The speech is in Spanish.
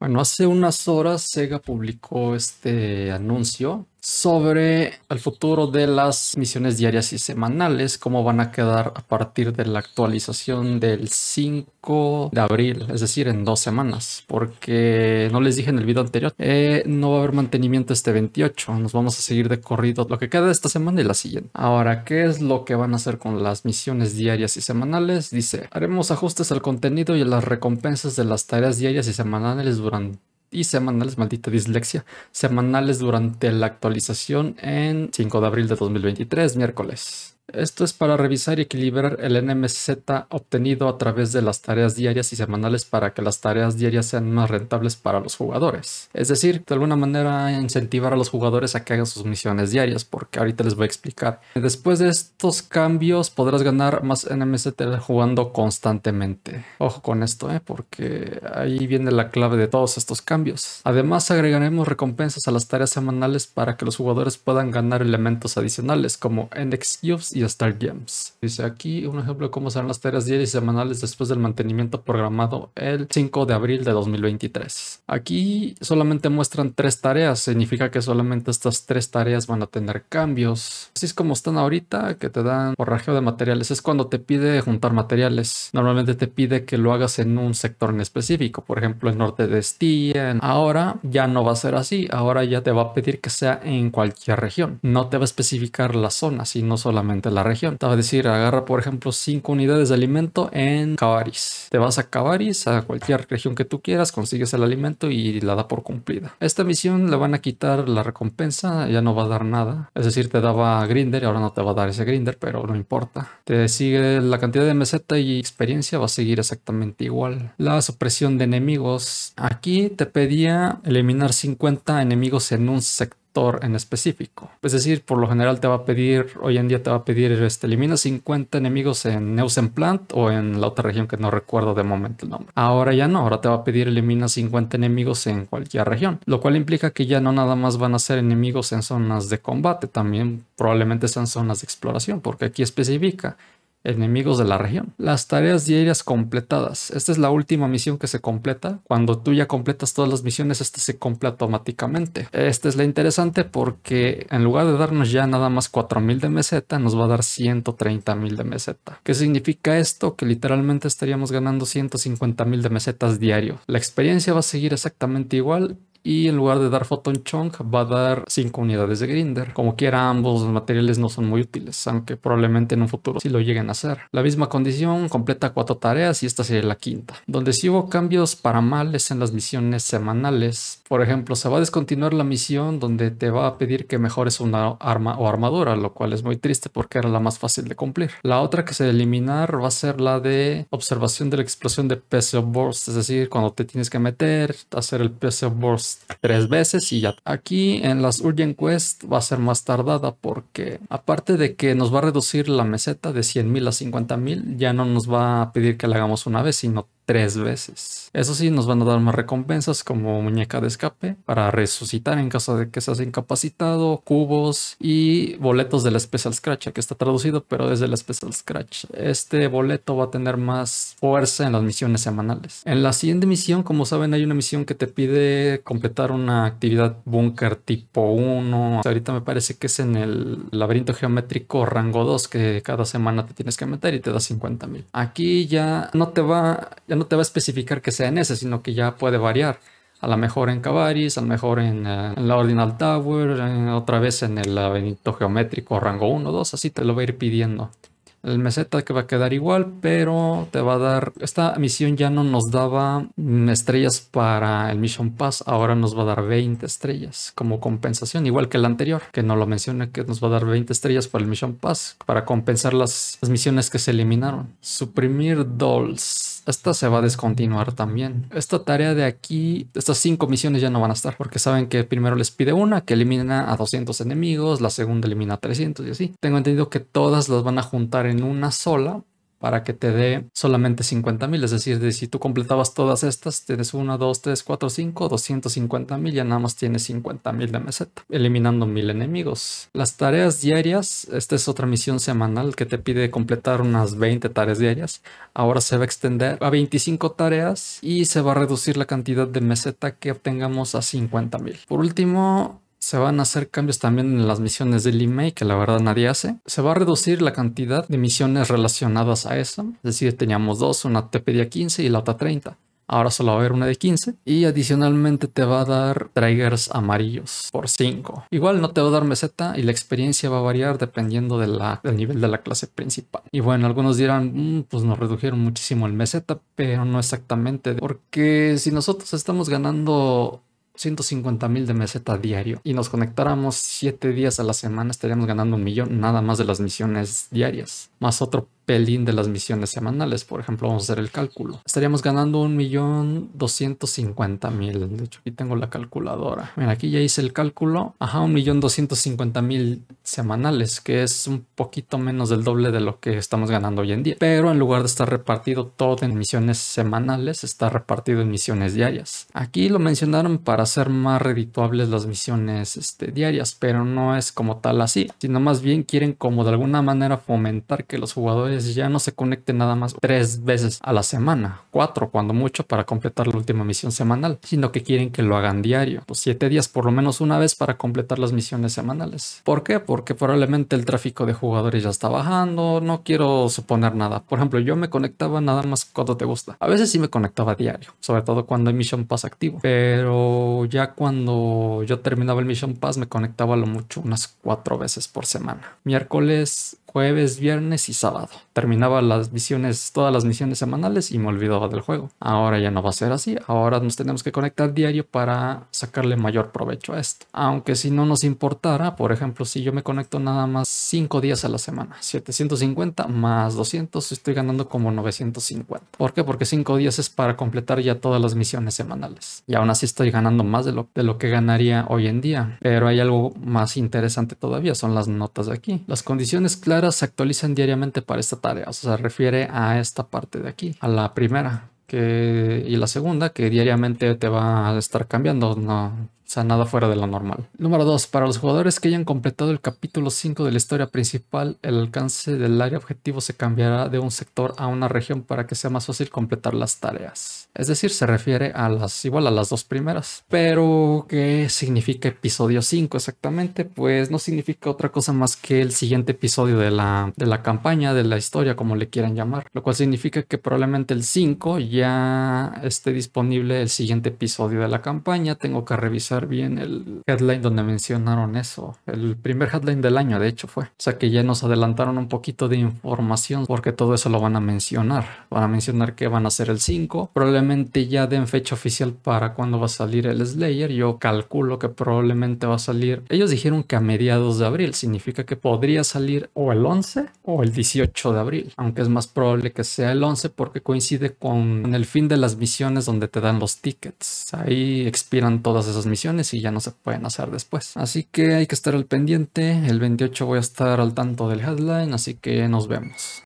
Bueno, hace unas horas Sega publicó este anuncio sobre el futuro de las misiones diarias y semanales, cómo van a quedar a partir de la actualización del 5 de abril, es decir, en dos semanas, porque no les dije en el video anterior, eh, no va a haber mantenimiento este 28, nos vamos a seguir de corrido lo que queda de esta semana y la siguiente. Ahora, ¿qué es lo que van a hacer con las misiones diarias y semanales? Dice, haremos ajustes al contenido y a las recompensas de las tareas diarias y semanales durante y semanales, maldita dislexia, semanales durante la actualización en 5 de abril de 2023, miércoles. Esto es para revisar y equilibrar el NMZ obtenido a través de las tareas diarias y semanales para que las tareas diarias sean más rentables para los jugadores. Es decir, de alguna manera incentivar a los jugadores a que hagan sus misiones diarias, porque ahorita les voy a explicar. Después de estos cambios podrás ganar más NMZ jugando constantemente. Ojo con esto, ¿eh? porque ahí viene la clave de todos estos cambios. Además agregaremos recompensas a las tareas semanales para que los jugadores puedan ganar elementos adicionales como NX y y Star Gems. Dice aquí un ejemplo de cómo serán las tareas diarias y semanales después del mantenimiento programado el 5 de abril de 2023. Aquí solamente muestran tres tareas, significa que solamente estas tres tareas van a tener cambios. Así es como están ahorita, que te dan forrajeo de materiales. Es cuando te pide juntar materiales. Normalmente te pide que lo hagas en un sector en específico, por ejemplo, el norte de Stien. Ahora ya no va a ser así, ahora ya te va a pedir que sea en cualquier región. No te va a especificar la zona, sino solamente la región. a decir, agarra por ejemplo 5 unidades de alimento en Cabaris. Te vas a Cabaris, a cualquier región que tú quieras, consigues el alimento y la da por cumplida. Esta misión le van a quitar la recompensa, ya no va a dar nada. Es decir, te daba Grinder y ahora no te va a dar ese Grinder, pero no importa. Te sigue la cantidad de meseta y experiencia va a seguir exactamente igual. La supresión de enemigos. Aquí te pedía eliminar 50 enemigos en un sector en específico. Es decir, por lo general te va a pedir, hoy en día te va a pedir, este, elimina 50 enemigos en Neusenplant Plant o en la otra región que no recuerdo de momento el nombre. Ahora ya no, ahora te va a pedir elimina 50 enemigos en cualquier región, lo cual implica que ya no nada más van a ser enemigos en zonas de combate, también probablemente sean zonas de exploración, porque aquí especifica enemigos de la región. Las tareas diarias completadas. Esta es la última misión que se completa. Cuando tú ya completas todas las misiones, esta se completa automáticamente. Esta es la interesante porque en lugar de darnos ya nada más 4000 de meseta, nos va a dar 130.000 de meseta. ¿Qué significa esto? Que literalmente estaríamos ganando 150.000 de mesetas diario. La experiencia va a seguir exactamente igual, y en lugar de dar Photon Chunk va a dar 5 unidades de Grinder. Como quiera, ambos materiales no son muy útiles, aunque probablemente en un futuro sí lo lleguen a hacer. La misma condición completa 4 tareas y esta sería la quinta. Donde sí hubo cambios para males en las misiones semanales. Por ejemplo, se va a descontinuar la misión donde te va a pedir que mejores una arma o armadura, lo cual es muy triste porque era la más fácil de cumplir. La otra que se va a eliminar va a ser la de observación de la explosión de PSO Burst, es decir, cuando te tienes que meter, hacer el PSO Burst tres veces y ya. Aquí en las Urgent Quest va a ser más tardada porque aparte de que nos va a reducir la meseta de 100.000 a 50.000, ya no nos va a pedir que la hagamos una vez, sino tres veces. Eso sí, nos van a dar más recompensas como muñeca de escape para resucitar en caso de que seas incapacitado, cubos y boletos de la Special Scratch, que está traducido, pero es de la Special Scratch. Este boleto va a tener más fuerza en las misiones semanales. En la siguiente misión, como saben, hay una misión que te pide completar una actividad búnker tipo 1. Ahorita me parece que es en el laberinto geométrico rango 2 que cada semana te tienes que meter y te da 50 mil. Aquí ya no te va, no te va a especificar que sea en ese, sino que ya puede variar. A lo mejor en Cavaris, a lo mejor en, eh, la Ordinal Tower, otra vez en el avenido geométrico rango 1, 2, así te lo va a ir pidiendo. El meseta que va a quedar igual, pero te va a dar... Esta misión ya no nos daba mm, estrellas para el Mission Pass, ahora nos va a dar 20 estrellas como compensación, igual que la anterior, que no lo mencioné, que nos va a dar 20 estrellas para el Mission Pass, para compensar las misiones que se eliminaron. Suprimir Dolls esta se va a descontinuar también. Esta tarea de aquí, estas cinco misiones ya no van a estar, porque saben que primero les pide una que elimina a 200 enemigos, la segunda elimina a 300 y así. Tengo entendido que todas las van a juntar en una sola para que te dé solamente 50.000, mil. Es decir, de si tú completabas todas estas, tienes 1, 2, 3, 4, 5, 250 mil, ya nada más tienes 50 mil de meseta, eliminando mil enemigos. Las tareas diarias, esta es otra misión semanal que te pide completar unas 20 tareas diarias. Ahora se va a extender a 25 tareas y se va a reducir la cantidad de meseta que obtengamos a 50.000 mil. Por último, se van a hacer cambios también en las misiones del email, que la verdad nadie hace. Se va a reducir la cantidad de misiones relacionadas a eso. Es decir, teníamos dos, una te pedía 15 y la otra 30. Ahora solo va a haber una de 15. Y adicionalmente te va a dar triggers amarillos por 5. Igual no te va a dar meseta y la experiencia va a variar dependiendo de la, del nivel de la clase principal. Y bueno, algunos dirán, mm, pues nos redujeron muchísimo el meseta, pero no exactamente. Porque si nosotros estamos ganando 150 mil de meseta diario y nos conectáramos 7 días a la semana, estaríamos ganando un millón nada más de las misiones diarias, más otro de las misiones semanales. Por ejemplo, vamos a hacer el cálculo. Estaríamos ganando 1.250.000. De hecho, aquí tengo la calculadora. Mira, aquí ya hice el cálculo. Ajá, 1.250.000 semanales, que es un poquito menos del doble de lo que estamos ganando hoy en día. Pero en lugar de estar repartido todo en misiones semanales, está repartido en misiones diarias. Aquí lo mencionaron para hacer más redituables las misiones este, diarias, pero no es como tal así, sino más bien quieren como de alguna manera fomentar que los jugadores ya no se conecte nada más tres veces a la semana, cuatro cuando mucho para completar la última misión semanal, sino que quieren que lo hagan diario, Pues siete días por lo menos una vez para completar las misiones semanales. ¿Por qué? Porque probablemente el tráfico de jugadores ya está bajando, no quiero suponer nada. Por ejemplo, yo me conectaba nada más cuando te gusta. A veces sí me conectaba diario, sobre todo cuando hay Mission Pass activo, pero ya cuando yo terminaba el Mission Pass me conectaba lo mucho unas cuatro veces por semana. Miércoles, jueves, viernes y sábado. Terminaba las misiones, todas las misiones semanales y me olvidaba del juego. Ahora ya no va a ser así. Ahora nos tenemos que conectar diario para sacarle mayor provecho a esto. Aunque si no nos importara, por ejemplo, si yo me conecto nada más 5 días a la semana, 750 más 200, estoy ganando como 950. ¿Por qué? Porque cinco días es para completar ya todas las misiones semanales. Y aún así estoy ganando más de lo, de lo que ganaría hoy en día. Pero hay algo más interesante todavía, son las notas de aquí. Las condiciones claras se actualizan diariamente para esta tarea. O sea, se refiere a esta parte de aquí, a la primera. y la segunda que diariamente te va a estar cambiando, no, o sea, nada fuera de lo normal. Número 2. Para los jugadores que hayan completado el capítulo 5 de la historia principal, el alcance del área objetivo se cambiará de un sector a una región para que sea más fácil completar las tareas. Es decir, se refiere a las igual a las dos primeras. Pero, ¿qué significa episodio 5 exactamente? Pues no significa otra cosa más que el siguiente episodio de la, de la campaña, de la historia, como le quieran llamar. Lo cual significa que probablemente el 5 ya esté disponible el siguiente episodio de la campaña. Tengo que revisar bien el headline donde mencionaron eso. El primer headline del año, de hecho, fue. O sea que ya nos adelantaron un poquito de información porque todo eso lo van a mencionar. Van a mencionar que van a ser el 5. Probablemente ya den fecha oficial para cuando va a salir el Slayer. Yo calculo que probablemente va a salir. Ellos dijeron que a mediados de abril. Significa que podría salir o el 11 o el 18 de abril. Aunque es más probable que sea el 11 porque coincide con el fin de las misiones donde te dan los tickets. Ahí expiran todas esas misiones y ya no se pueden hacer después. Así que hay que estar al pendiente. El 28 voy a estar al tanto del headline, así que nos vemos.